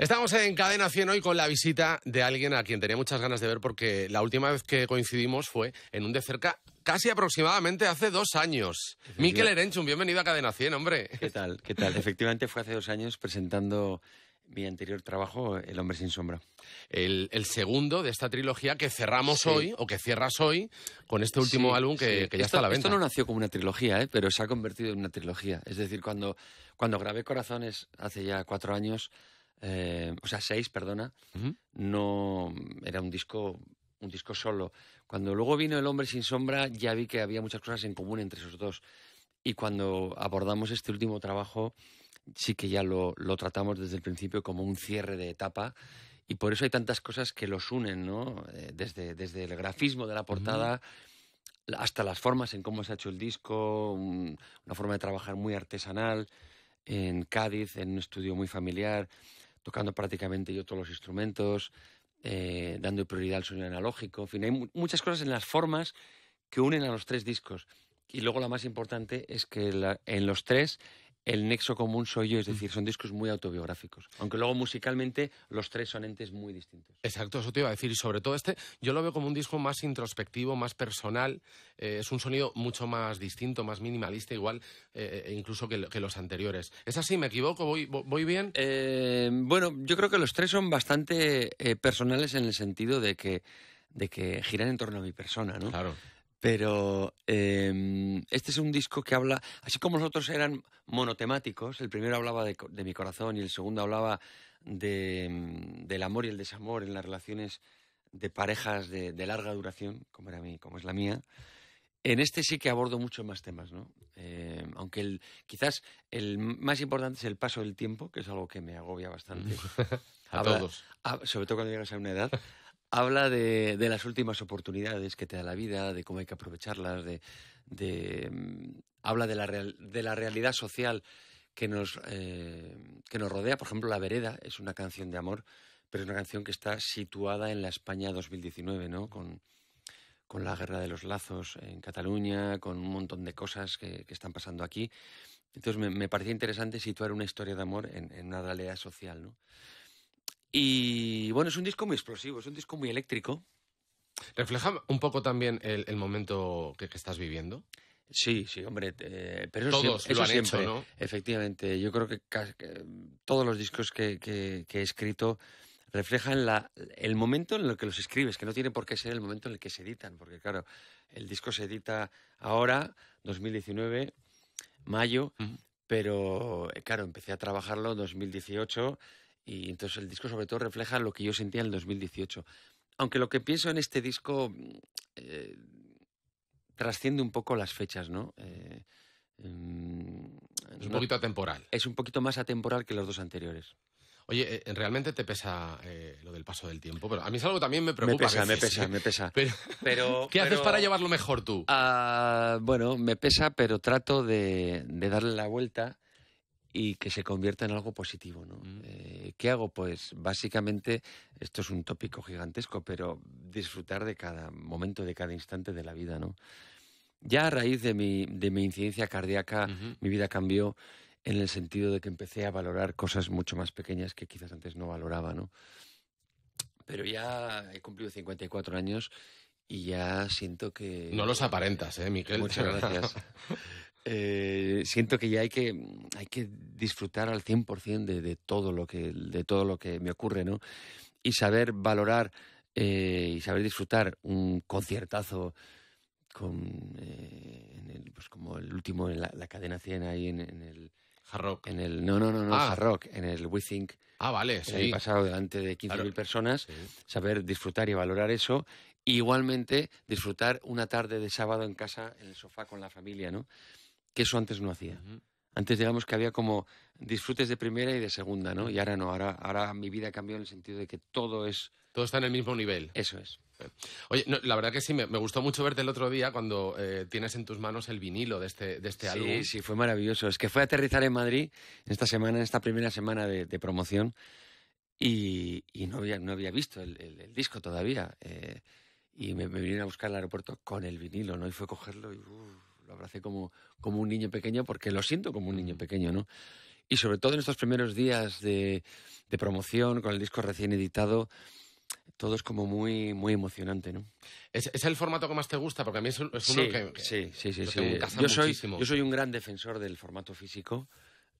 Estamos en Cadena 100 hoy con la visita de alguien a quien tenía muchas ganas de ver porque la última vez que coincidimos fue en un de cerca casi aproximadamente hace dos años. Miquel un bienvenido a Cadena 100, hombre. ¿Qué tal? ¿Qué tal? Efectivamente fue hace dos años presentando mi anterior trabajo, El hombre sin sombra. El, segundo de esta trilogía que cerramos hoy, o que cierras hoy, con este último álbum que, ya está a la venta. Esto no nació como una trilogía, ¿eh? pero se ha convertido en una trilogía. Es decir, cuando, cuando grabé Corazones hace ya cuatro años eh, o sea, seis, perdona, no era un disco un disco solo. Cuando luego vino El hombre sin sombra, ya vi que había muchas cosas en común entre esos dos. Y cuando abordamos este último trabajo, sí que ya lo, tratamos desde el principio como un cierre de etapa. Y por eso hay tantas cosas que los unen, ¿no? Eh, desde, desde el grafismo de la portada hasta las formas en cómo se ha hecho el disco, una forma de trabajar muy artesanal en Cádiz, en un estudio muy familiar tocando prácticamente yo todos los instrumentos, eh, dando prioridad al sonido analógico, en fin, hay muchas cosas en las formas que unen a los tres discos. Y luego la más importante es que en los tres el nexo común soy yo, es mm. decir, son discos muy autobiográficos. Aunque luego musicalmente los tres son entes muy distintos. Exacto, eso te iba a decir. Y sobre todo este, yo lo veo como un disco más introspectivo, más personal. Eh, es un sonido mucho más distinto, más minimalista, igual eh, e incluso que, los anteriores. ¿Es así? ¿Me equivoco? ¿Voy, bien? Eh, bueno, yo creo que los tres son bastante personales en el sentido de que, de que giran en torno a mi persona, ¿no? Claro. Pero em, este es un disco que habla, así como los otros eran monotemáticos, el primero hablaba de, mi corazón y el segundo hablaba mm, del amor y el desamor en las relaciones de parejas de, larga duración, como, era mi, como es la mía. En este sí que abordo muchos más temas, ¿no? Eh, aunque quizás el más importante es el paso del tiempo, que es algo que me agobia bastante. a todos. sobre todo cuando llegas a una edad habla de, las últimas oportunidades que te da la vida, de cómo hay que aprovecharlas, de, mm, habla de la, realidad social que nos, eh, que nos rodea. Por ejemplo, La Vereda es una canción de amor, pero es una canción que está situada en la España 2019, ¿no? Con, la guerra de los lazos en Cataluña, con un montón de cosas que, están pasando aquí. Entonces me, parecía interesante situar una historia de amor en, en una realidad social, ¿no? Y bueno, es un disco muy explosivo, es un disco muy eléctrico. ¿Refleja un poco también el, momento que, estás viviendo? Sí, sí, hombre, eh, pero eso todos siempre, lo ¿no? Efectivamente, yo creo que, todos los discos que, he escrito reflejan el momento en el que los escribes, que no tiene por qué ser el momento en el que se editan, porque claro, el disco se edita ahora, 2019, mayo, pero eh, claro, empecé a trabajarlo en 2018 y entonces el disco sobre todo refleja lo que yo sentía en el 2018. Aunque lo que pienso en este disco eh, trasciende un poco las fechas, ¿no? Eh, mm, es un poquito atemporal. Es un poquito más atemporal que los dos anteriores. Oye, eh, realmente te pesa lo del paso del tiempo, pero a mí es algo también me preocupa. Me pesa, me pesa, me pesa. Pero, ¿Qué haces para llevarlo mejor tú? Ah, bueno, me pesa, pero trato de darle la vuelta y que se convierta en algo positivo. ¿no? Mm. Eh, ¿Qué hago? Pues básicamente, esto es un tópico gigantesco, pero disfrutar de cada momento, de cada instante de la vida. ¿no? Ya a raíz de mi, de mi incidencia cardíaca, mi vida cambió en el sentido de que empecé a valorar cosas mucho más pequeñas que quizás antes no valoraba. ¿no? Pero ya he cumplido 54 años y ya siento que... No los aparentas, ¿eh, Miguel? Muchas gracias. Eh, siento que ya hay que, disfrutar al 100% de, de, todo lo que, de todo lo que me ocurre, ¿no? Y saber valorar eh, y saber disfrutar un conciertazo con, eh, pues como el último en la, cadena 100 ahí en, el... Hard rock. En el, no, no, no, no, ah. en el We Think. Ah, vale, sí. pasado delante de 15.000 personas, saber disfrutar y valorar eso. igualmente disfrutar una tarde de sábado en casa, en el sofá con la familia, ¿no? que eso antes no hacía. Antes digamos que había como disfrutes de primera y de segunda, ¿no? Y ahora no, ahora, ahora mi vida ha cambiado en el sentido de que todo es... Todo está en el mismo nivel. Eso es. Eh, oye, la verdad que sí, me, gustó mucho verte el otro día cuando eh, tienes en tus manos el vinilo de este, de este álbum. Sí, sí, fue maravilloso. Es que fue a aterrizar en Madrid en esta semana, esta primera semana de, promoción y, no, había, visto el, disco todavía. Eh, y me, vinieron a buscar al aeropuerto con el vinilo, ¿no? Y fue a cogerlo y lo abracé como, como un niño pequeño porque lo siento como un niño mm. pequeño, ¿no? Y sobre todo en estos primeros días de, de promoción, con el disco recién editado, todo es como muy, muy emocionante, ¿no? ¿Es, es el formato que más te gusta? Porque a mí es, uno que, Sí, sí, sí. Yo, soy, yo, soy, un gran defensor del formato físico.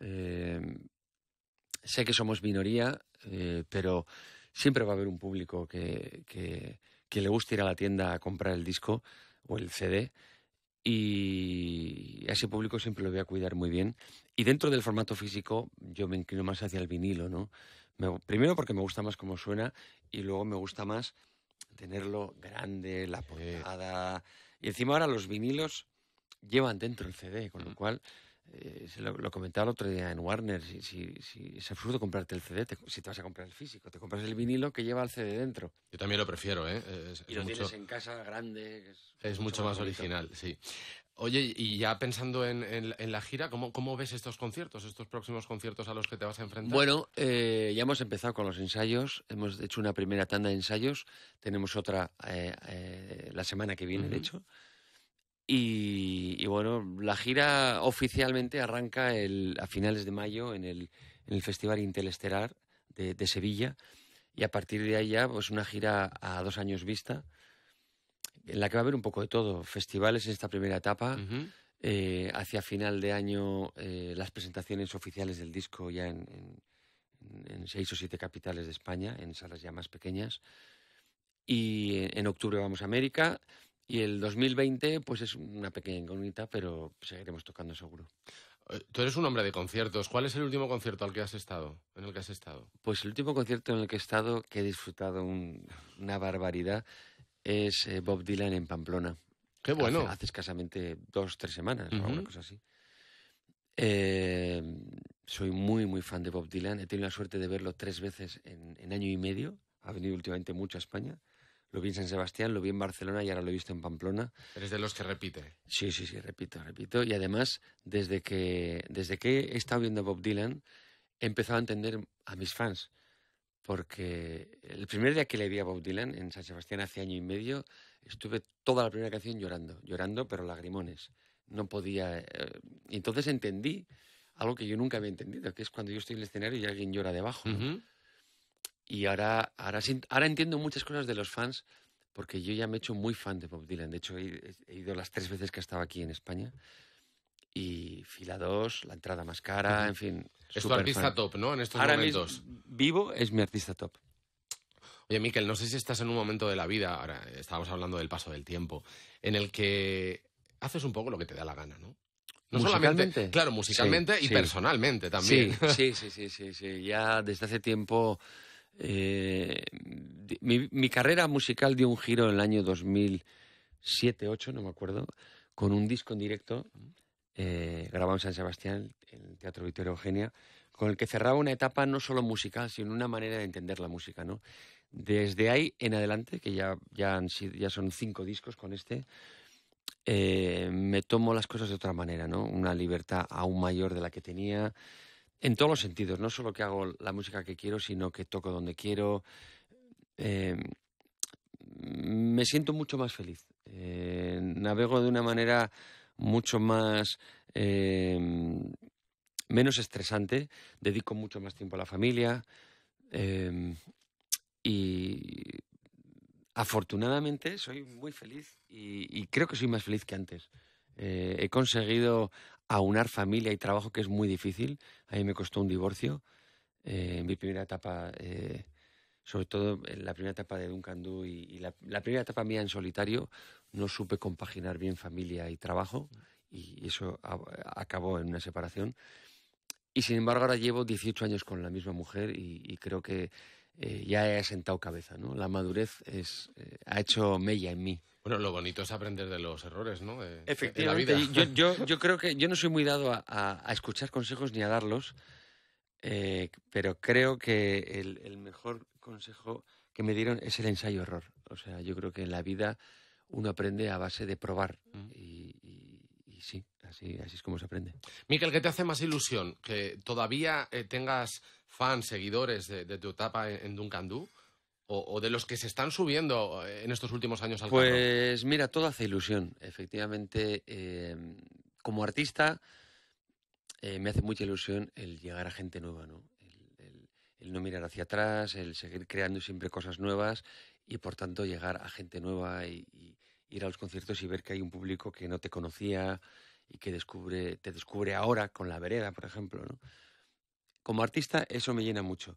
Eh, sé que somos minoría, eh, pero siempre va a haber un público que, que, que le gusta ir a la tienda a comprar el disco o el CD y a ese público siempre lo voy a cuidar muy bien. Y dentro del formato físico yo me inclino más hacia el vinilo, ¿no? primero porque me gusta más cómo suena y luego me gusta más tenerlo grande, la portada. Y encima ahora los vinilos llevan dentro el CD, con lo mm. cual eh, lo, comentaba el otro día en Warner, si, si, es absurdo comprarte el CD, si te vas a comprar el físico, te compras el vinilo que lleva el CD dentro. Yo también lo prefiero, ¿eh? y lo tienes en casa grande. Es, mucho, más, original, sí. Oye, y ya pensando en, la gira, ¿cómo, ves estos conciertos, estos próximos conciertos a los que te vas a enfrentar? Bueno, eh, ya hemos empezado con los ensayos, hemos hecho una primera tanda de ensayos, tenemos otra eh, la semana que viene, de hecho. Y, bueno, la gira oficialmente arranca a finales de mayo en el, Festival Intel de, de, Sevilla. Y a partir de ahí ya, pues una gira a dos años vista, en la que va a haber un poco de todo. Festivales en esta primera etapa, eh, hacia final de año eh, las presentaciones oficiales del disco ya en, seis o siete capitales de España, en salas ya más pequeñas. Y en octubre vamos a América. Y el 2020, pues es una pequeña incógnita, pero seguiremos tocando seguro. Eh, tú eres un hombre de conciertos. ¿Cuál es el último concierto al que has estado? En el que has estado. Pues el último concierto en el que he estado, que he disfrutado una barbaridad, es eh, Bob Dylan en Pamplona. Qué bueno. Hace, escasamente dos, tres semanas o alguna cosa así. Eh, soy muy, muy fan de Bob Dylan. He tenido la suerte de verlo tres veces en año y medio. Ha venido últimamente mucho a España. Lo vi en San Sebastián, lo vi en Barcelona y ahora lo he visto en Pamplona. Eres de los que repite. Sí, sí, sí, repito, repito. Y además, desde que, desde que he estado viendo a Bob Dylan, he empezado a entender a mis fans. Porque el primer día que le vi a Bob Dylan en San Sebastián hace año y medio, estuve toda la primera canción llorando, llorando, pero lagrimones. No podía. Eh, entonces entendí algo que yo nunca había entendido, que es cuando yo estoy en el escenario y alguien llora debajo. Y ahora, ahora, ahora entiendo muchas cosas de los fans, porque yo ya me he hecho muy fan de Bob Dylan. De hecho, he, ido las tres veces que he estado aquí en España. Y fila 2, la entrada más cara, en fin. Es tu artista top, ¿no? En estos ahora momentos. vivo es mi artista top. Oye, Miquel, no sé si estás en un momento de la vida, ahora estábamos hablando del paso del tiempo, en el que haces un poco lo que te da la gana, ¿no? No solamente, claro, musicalmente y personalmente también. Sí, sí, sí, sí, sí, Ya desde hace tiempo eh, mi, carrera musical dio un giro en el año 2007, 2008 no me acuerdo, con un disco en directo eh, grabado en San Sebastián, en el Teatro Victoria Eugenia, con el que cerraba una etapa no solo musical, sino una manera de entender la música, ¿no? Desde ahí en adelante, que ya, ya, son cinco discos con este, eh, me tomo las cosas de otra manera, ¿no? Una libertad aún mayor de la que tenía, en todos los sentidos, no solo que hago la música que quiero, sino que toco donde quiero. Eh, me siento mucho más feliz. Eh, navego de una manera mucho más... Eh, menos estresante, dedico mucho más tiempo a la familia y afortunadamente soy muy feliz y, creo que soy más feliz que antes. he conseguido aunar familia y trabajo, que es muy difícil. A mí me costó un divorcio. Eh, en mi primera etapa, eh, sobre todo en la primera etapa de Duncan Du y, la, primera etapa mía en solitario, no supe compaginar bien familia y trabajo mm. y eso acabó en una separación. Y sin embargo ahora llevo 18 años con la misma mujer y, creo que eh, ya he asentado cabeza, ¿no? La madurez es, ha hecho mella en mí. Bueno, lo bonito es aprender de los errores, ¿no? Efectivamente. vida. Yo, creo que yo no soy muy dado a, escuchar consejos ni a darlos, eh, pero creo que el, mejor consejo que me dieron es el ensayo error. O sea, yo creo que en la vida uno aprende a base de probar mm. y, sí, así, es como se aprende. Miquel, ¿qué te hace más ilusión? ¿Que todavía eh, tengas fans, seguidores de, tu etapa en, en Dunkandú? o, de los que se están subiendo eh, en estos últimos años al Pues mira, todo hace ilusión. Efectivamente, em, como artista eh, me hace mucha ilusión el llegar a gente nueva, ¿no? El, no mirar hacia atrás, el seguir creando siempre cosas nuevas y por tanto llegar a gente nueva y, ir a los conciertos y ver que hay un público que no te conocía y que descubre, te descubre ahora con la vereda, por ejemplo, ¿no? Como artista eso me llena mucho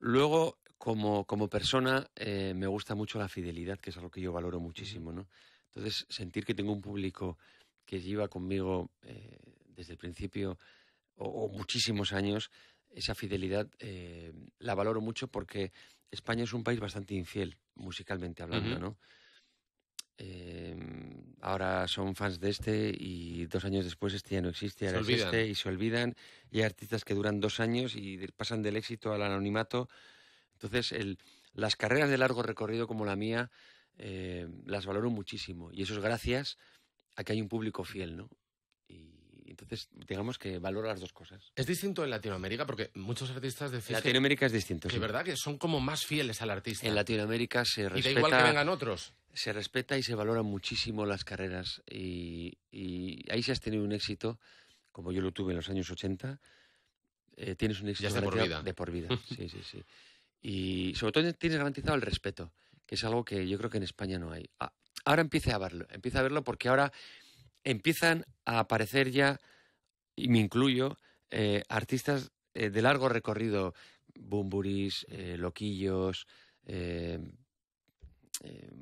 Luego, como, como persona, eh, me gusta mucho la fidelidad, que es algo que yo valoro muchísimo, ¿no? Entonces, sentir que tengo un público que lleva conmigo eh, desde el principio o, muchísimos años, esa fidelidad eh, la valoro mucho porque España es un país bastante infiel, musicalmente hablando, ¿no? Em, ahora son fans de este y dos años después este ya no existe, ahora este y se olvidan. Y hay artistas que duran dos años y pasan del éxito al anonimato. Entonces, las carreras de largo recorrido como la mía em, las valoro muchísimo y eso es gracias a que hay un público fiel, ¿no? Entonces, digamos que valora las dos cosas. Es distinto en Latinoamérica porque muchos artistas decían. Latinoamérica es distinto. Es verdad que son como más fieles al artista. En Latinoamérica se respeta. Y da igual que vengan otros. Se respeta y se valora muchísimo las carreras. Y, ahí si has tenido un éxito, como yo lo tuve en los años 80, eh, tienes un éxito de por vida. por vida. sí, sí, sí. Y sobre todo tienes garantizado el respeto, que es algo que yo creo que en España no hay. Ah, ahora empieza a verlo, empieza a verlo porque ahora empiezan a aparecer ya, y me incluyo, eh, artistas eh, de largo recorrido, Bumburis, eh, Loquillos,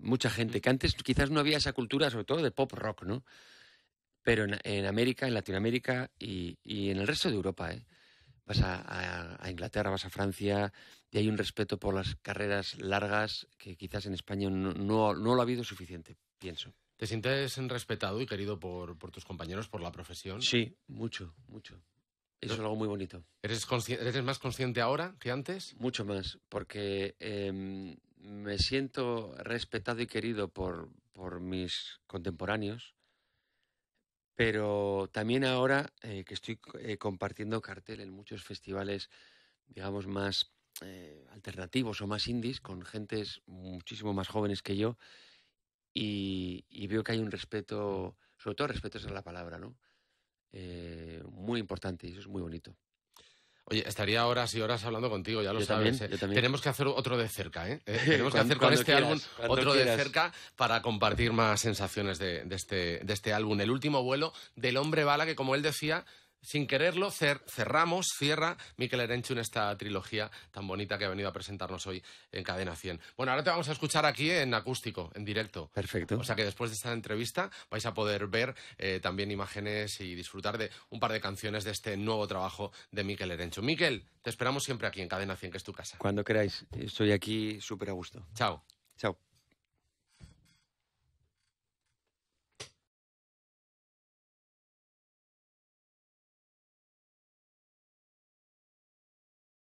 mucha gente, que antes quizás no había esa cultura, sobre todo de pop rock, ¿no? Pero en, América, en Latinoamérica y, en el resto de Europa, Vas a, Inglaterra, vas a Francia, y hay un respeto por las carreras largas que quizás en España no lo ha habido suficiente, pienso. ¿Te sientes respetado y querido por, por tus compañeros, por la profesión? Sí, mucho, mucho. Eso es algo muy bonito. ¿Eres, ¿Eres, más consciente ahora que antes? Mucho más, porque em, me siento respetado y querido por, por mis contemporáneos, pero también ahora eh, que estoy eh, compartiendo cartel en muchos festivales, digamos, más eh, alternativos o más indies, con gentes muchísimo más jóvenes que yo, y, veo que hay un respeto, sobre todo respeto es la palabra, ¿no? Eh, muy importante y eso es muy bonito. Oye, estaría horas y horas hablando contigo, ya lo sabes. ¿eh? Tenemos que hacer otro de cerca, ¿eh? eh tenemos que hacer con este álbum otro de cerca para compartir más sensaciones este, de este álbum. El último vuelo del hombre bala, que como él decía, sin quererlo, cerramos, cierra Miquel en esta trilogía tan bonita que ha venido a presentarnos hoy en Cadena 100. Bueno, ahora te vamos a escuchar aquí en acústico, en directo. Perfecto. O sea que después de esta entrevista vais a poder ver eh, también imágenes y disfrutar de un par de canciones de este nuevo trabajo de Miquel Erenchun. Miquel, te esperamos siempre aquí en Cadena 100, que es tu casa. Cuando queráis, estoy aquí súper a gusto. Chao. Chao.